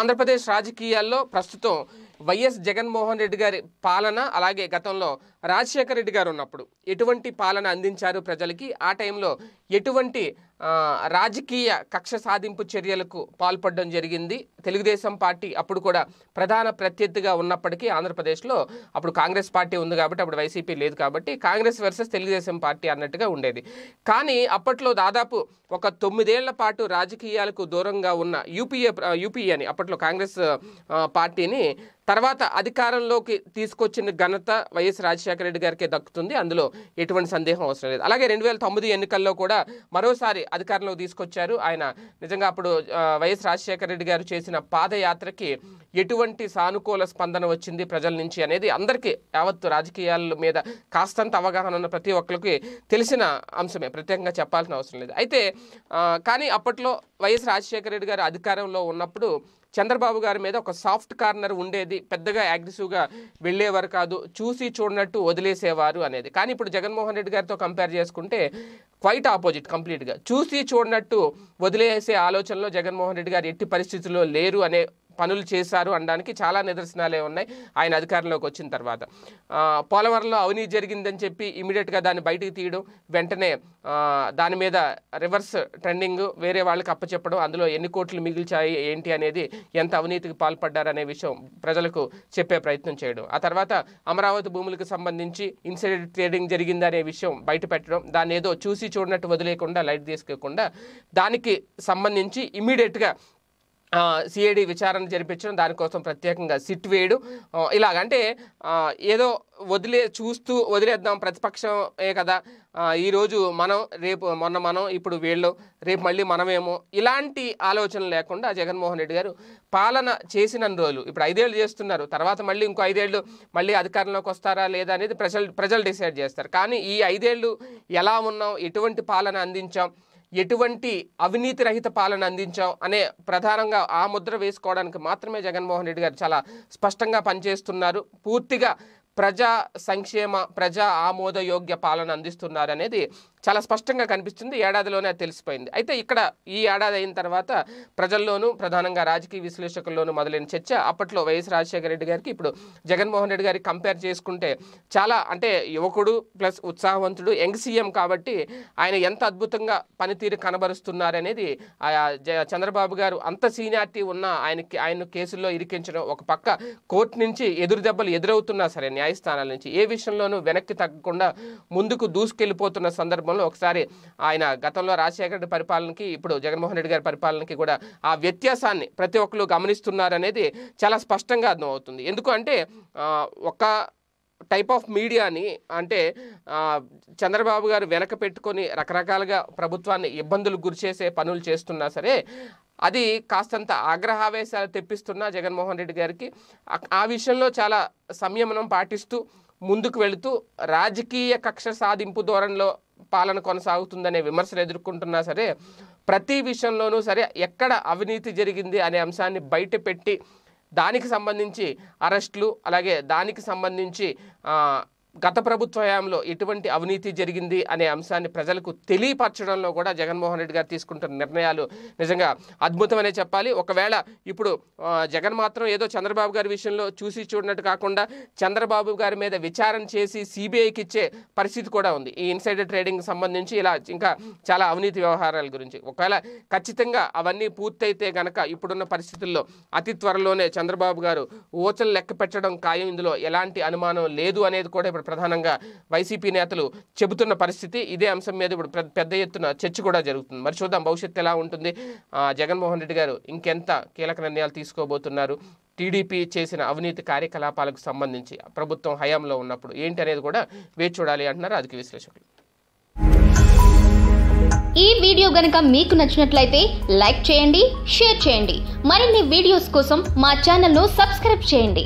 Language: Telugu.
ఆంధ్రప్రదేశ్ రాజకీయాల్లో ప్రస్తుతం వైఎస్ జగన్మోహన్ రెడ్డి గారి పాలన అలాగే గతంలో రాజశేఖర రెడ్డి గారు ఉన్నప్పుడు ఎటువంటి పాలన అందించారు ప్రజలకి ఆ టైంలో ఎటువంటి రాజకీయ కక్ష సాధింపు చర్యలకు పాల్పడడం జరిగింది తెలుగుదేశం పార్టీ అప్పుడు కూడా ప్రధాన ప్రత్యర్థిగా ఉన్నప్పటికీ ఆంధ్రప్రదేశ్లో అప్పుడు కాంగ్రెస్ పార్టీ ఉంది కాబట్టి అప్పుడు వైసీపీ లేదు కాబట్టి కాంగ్రెస్ వర్సెస్ తెలుగుదేశం పార్టీ అన్నట్టుగా ఉండేది కానీ అప్పట్లో దాదాపు ఒక తొమ్మిదేళ్ల పాటు రాజకీయాలకు దూరంగా ఉన్న యూపీఏ యూపీఏని అప్పట్లో కాంగ్రెస్ పార్టీని తర్వాత అధికారంలోకి తీసుకొచ్చిన ఘనత వైఎస్ రాజశేఖర రెడ్డి గారికే దక్కుతుంది అందులో ఎటువంటి సందేహం అవసరం లేదు అలాగే రెండు వేల తొమ్మిది ఎన్నికల్లో కూడా మరోసారి అధికారంలో తీసుకొచ్చారు ఆయన నిజంగా అప్పుడు వైఎస్ రాజశేఖర రెడ్డి గారు చేసిన పాదయాత్రకి ఎటువంటి సానుకూల స్పందన వచ్చింది ప్రజల నుంచి అనేది అందరికీ యావత్తు రాజకీయాల మీద కాస్తంత అవగాహన ఉన్న ప్రతి ఒక్కరికి తెలిసిన అంశమే ప్రత్యేకంగా చెప్పాల్సిన అవసరం లేదు అయితే కానీ అప్పట్లో వైఎస్ రాజశేఖర రెడ్డి గారు అధికారంలో ఉన్నప్పుడు చంద్రబాబు గారి మీద ఒక సాఫ్ట్ కార్నర్ ఉండేది పెద్దగా అగ్రెసివ్గా వెళ్ళేవారు కాదు చూసి చూడనట్టు వదిలేసేవారు అనేది కానీ ఇప్పుడు జగన్మోహన్ రెడ్డి గారితో కంపేర్ చేసుకుంటే క్వైట్ ఆపోజిట్ కంప్లీట్గా చూసి చూడనట్టు వదిలేసే ఆలోచనలో జగన్మోహన్ రెడ్డి గారు ఎట్టి పరిస్థితుల్లో లేరు అనే పనులు చేశారు అనడానికి చాలా నిదర్శనాలే ఉన్నాయి ఆయన అధికారంలోకి వచ్చిన తర్వాత పోలవరంలో అవినీతి జరిగిందని చెప్పి ఇమీడియట్గా దాన్ని బయటికి తీయడం వెంటనే దాని మీద రివర్స్ ట్రెండింగ్ వేరే వాళ్ళకి అప్పచెప్పడం అందులో ఎన్ని కోట్లు మిగిల్చాయి ఏంటి అనేది ఎంత అవినీతికి పాల్పడ్డారనే విషయం ప్రజలకు చెప్పే ప్రయత్నం చేయడం ఆ తర్వాత అమరావతి భూములకు సంబంధించి ఇన్సైడ్ ట్రేడింగ్ జరిగిందనే విషయం బయట పెట్టడం దాన్ని ఏదో చూసి చూడనట్టు వదిలేకుండా లైట్ తీసుకోకుండా దానికి సంబంధించి ఇమీడియట్గా సిఐడి విచారణ జరిపించడం దానికోసం ప్రత్యేకంగా సిట్ వేయడు ఇలాగంటే ఏదో వదిలే చూస్తూ వదిలేద్దాం ప్రతిపక్షమే కదా ఈరోజు మనం రేపు మొన్న మనం ఇప్పుడు వీళ్ళు రేపు మళ్ళీ మనమేమో ఇలాంటి ఆలోచన లేకుండా జగన్మోహన్ రెడ్డి గారు పాలన చేసిన రోజులు ఇప్పుడు ఐదేళ్ళు చేస్తున్నారు తర్వాత మళ్ళీ ఇంకో ఐదేళ్ళు మళ్ళీ అధికారంలోకి వస్తారా లేదా అనేది ప్రజలు ప్రజలు డిసైడ్ చేస్తారు కానీ ఈ ఐదేళ్ళు ఎలా ఉన్నాం ఎటువంటి పాలన అందించాం ఎటువంటి అవినీతి రహిత పాలన అందించాం అనే ప్రధానంగా ఆ ముద్ర వేసుకోవడానికి మాత్రమే జగన్మోహన్ రెడ్డి గారు చాలా స్పష్టంగా పనిచేస్తున్నారు పూర్తిగా ప్రజా సంక్షేమ ప్రజా ఆమోదయోగ్య పాలన అందిస్తున్నారనేది చాలా స్పష్టంగా కనిపిస్తుంది ఏడాదిలోనే తెలిసిపోయింది అయితే ఇక్కడ ఈ ఏడాది అయిన తర్వాత ప్రజల్లోనూ ప్రధానంగా రాజకీయ విశ్లేషకుల్లోనూ మొదలైన చర్చ అప్పట్లో వైఎస్ రాజశేఖర రెడ్డి గారికి ఇప్పుడు జగన్మోహన్ రెడ్డి గారికి కంపేర్ చేసుకుంటే చాలా అంటే యువకుడు ప్లస్ ఉత్సాహవంతుడు యంగ్ సీఎం కాబట్టి ఆయన ఎంత అద్భుతంగా పనితీరు కనబరుస్తున్నారనేది చంద్రబాబు గారు అంత సీనియారిటీ ఉన్న ఆయనకి ఆయన కేసుల్లో ఇరికించడం ఒక పక్క కోర్టు నుంచి ఎదురు దెబ్బలు ఎదురవుతున్నా సరే న్యాయస్థానాల నుంచి ఏ విషయంలోనూ వెనక్కి తగ్గకుండా ముందుకు దూసుకెళ్ళిపోతున్న సందర్భంలో ఒకసారి ఆయన గతంలో రాజశేఖర రెడ్డి పరిపాలనకి ఇప్పుడు జగన్మోహన్ రెడ్డి గారి పరిపాలనకి కూడా ఆ వ్యత్యాసాన్ని ప్రతి ఒక్కరు గమనిస్తున్నారనేది చాలా స్పష్టంగా అర్థమవుతుంది ఎందుకంటే ఒక టైప్ ఆఫ్ మీడియాని అంటే చంద్రబాబు గారు వెనక పెట్టుకొని రకరకాలుగా ప్రభుత్వాన్ని ఇబ్బందులు గురిచేసే పనులు చేస్తున్నా సరే అది కాస్తంత ఆగ్రహావేశాలు తెప్పిస్తున్న జగన్మోహన్ రెడ్డి గారికి ఆ విషయంలో చాలా సంయమనం పాటిస్తూ ముందుకు వెళుతూ రాజకీయ కక్ష సాధింపు ధోరణిలో పాలన కొనసాగుతుందనే విమర్శలు ఎదుర్కొంటున్నా సరే ప్రతి విషయంలోనూ సరే ఎక్కడ అవినీతి జరిగింది అనే అంశాన్ని బయట పెట్టి దానికి సంబంధించి అరెస్టులు అలాగే దానికి సంబంధించి గత ప్రభుత్వ హయాంలో ఎటువంటి అవినీతి జరిగింది అనే అంశాన్ని ప్రజలకు తెలియపరచడంలో కూడా జగన్మోహన్ రెడ్డి గారు తీసుకుంటున్న నిర్ణయాలు నిజంగా అద్భుతమనే చెప్పాలి ఒకవేళ ఇప్పుడు జగన్ మాత్రం ఏదో చంద్రబాబు గారి విషయంలో చూసి చూడనట్టు కాకుండా చంద్రబాబు గారి మీద విచారణ చేసి సిబిఐకి ఇచ్చే పరిస్థితి కూడా ఉంది ఈ ఇన్సైడర్ ట్రేడింగ్ సంబంధించి ఇలా ఇంకా చాలా అవినీతి వ్యవహారాల గురించి ఒకవేళ ఖచ్చితంగా అవన్నీ పూర్తయితే గనక ఇప్పుడున్న పరిస్థితుల్లో అతి త్వరలోనే చంద్రబాబు గారు ఓచలు లెక్క పెట్టడం ఖాయం ఇందులో ఎలాంటి అనుమానం లేదు అనేది కూడా ఇప్పుడు ప్రధానంగా వైసీపీ నేతలు చెబుతున్న పరిస్థితి ఇదే అంశం మీద ఇప్పుడు పెద్ద ఎత్తున చర్చ కూడా జరుగుతుంది మరి చూద్దాం భవిష్యత్తు ఎలా ఉంటుంది జగన్మోహన్ రెడ్డి గారు ఇంకెంత కీలక నిర్ణయాలు తీసుకోబోతున్నారు టీడీపీ చేసిన అవినీతి కార్యకలాపాలకు సంబంధించి ప్రభుత్వం హయాంలో ఉన్నప్పుడు ఏంటి అనేది కూడా వేచి చూడాలి అంటున్నారు రాజకీయ విశ్లేషకులు ఈ వీడియో గనక మీకు నచ్చినట్లయితే లైక్ చేయండి షేర్ చేయండి మరిన్ని వీడియోస్ కోసం మా ఛానల్ను సబ్స్క్రైబ్ చేయండి